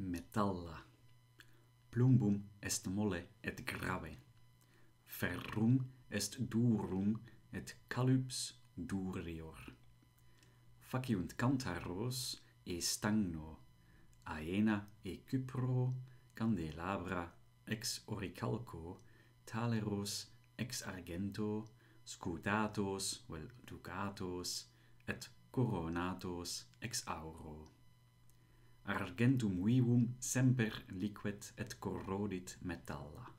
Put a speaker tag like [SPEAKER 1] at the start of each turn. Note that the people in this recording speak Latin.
[SPEAKER 1] metalla plumbum est molle et grave ferrum est durum et calyps durior faciunt cantaros e stagno aena e cupro candelabra ex oricalco taleros ex argento scutatos vel ducatos et coronatos ex auro argentum vivum semper liquet et corrodit metalla.